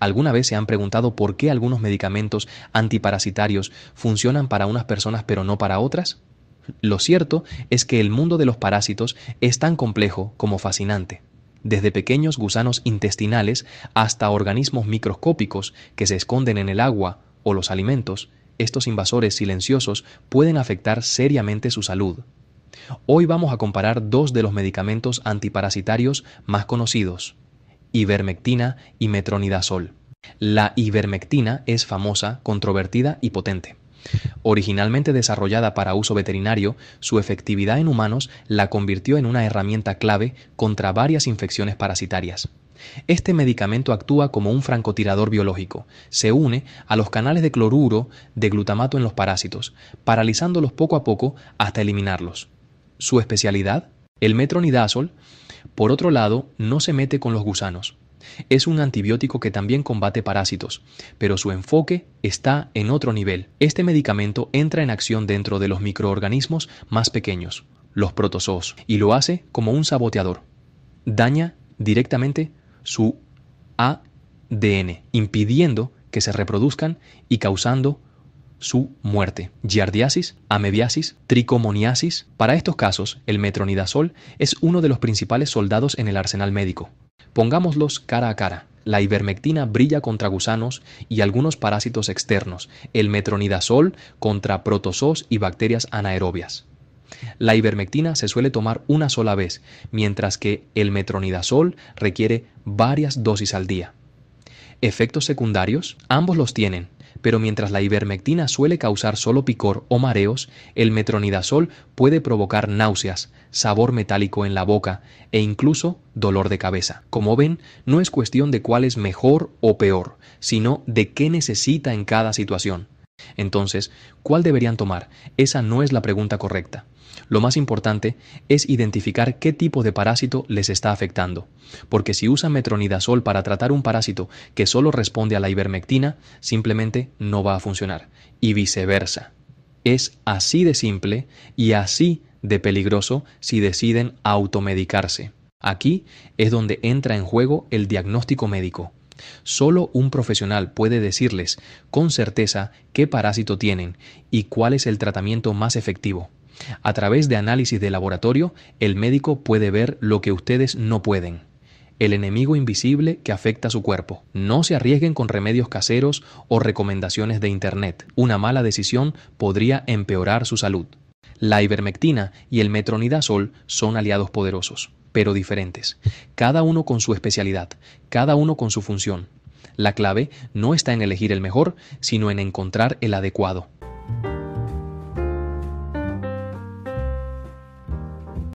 ¿Alguna vez se han preguntado por qué algunos medicamentos antiparasitarios funcionan para unas personas pero no para otras? Lo cierto es que el mundo de los parásitos es tan complejo como fascinante desde pequeños gusanos intestinales hasta organismos microscópicos que se esconden en el agua o los alimentos, estos invasores silenciosos pueden afectar seriamente su salud. Hoy vamos a comparar dos de los medicamentos antiparasitarios más conocidos, ivermectina y metronidazol. La ivermectina es famosa, controvertida y potente. Originalmente desarrollada para uso veterinario, su efectividad en humanos la convirtió en una herramienta clave contra varias infecciones parasitarias. Este medicamento actúa como un francotirador biológico, se une a los canales de cloruro de glutamato en los parásitos, paralizándolos poco a poco hasta eliminarlos. Su especialidad, el metronidazol, por otro lado, no se mete con los gusanos. Es un antibiótico que también combate parásitos, pero su enfoque está en otro nivel. Este medicamento entra en acción dentro de los microorganismos más pequeños, los protozoos, y lo hace como un saboteador. Daña directamente su ADN, impidiendo que se reproduzcan y causando su muerte. Giardiasis, amebiasis, tricomoniasis. Para estos casos, el metronidazol es uno de los principales soldados en el arsenal médico. Pongámoslos cara a cara. La ivermectina brilla contra gusanos y algunos parásitos externos, el metronidazol contra protozoos y bacterias anaerobias. La ivermectina se suele tomar una sola vez, mientras que el metronidazol requiere varias dosis al día. Efectos secundarios, ambos los tienen, pero mientras la ivermectina suele causar solo picor o mareos, el metronidazol puede provocar náuseas, sabor metálico en la boca e incluso dolor de cabeza. Como ven, no es cuestión de cuál es mejor o peor, sino de qué necesita en cada situación. Entonces, ¿cuál deberían tomar? Esa no es la pregunta correcta. Lo más importante es identificar qué tipo de parásito les está afectando, porque si usan metronidazol para tratar un parásito que solo responde a la ivermectina, simplemente no va a funcionar, y viceversa. Es así de simple y así de peligroso si deciden automedicarse. Aquí es donde entra en juego el diagnóstico médico. Solo un profesional puede decirles con certeza qué parásito tienen y cuál es el tratamiento más efectivo. A través de análisis de laboratorio, el médico puede ver lo que ustedes no pueden el enemigo invisible que afecta su cuerpo. No se arriesguen con remedios caseros o recomendaciones de Internet. Una mala decisión podría empeorar su salud. La ivermectina y el metronidazol son aliados poderosos, pero diferentes, cada uno con su especialidad, cada uno con su función. La clave no está en elegir el mejor, sino en encontrar el adecuado.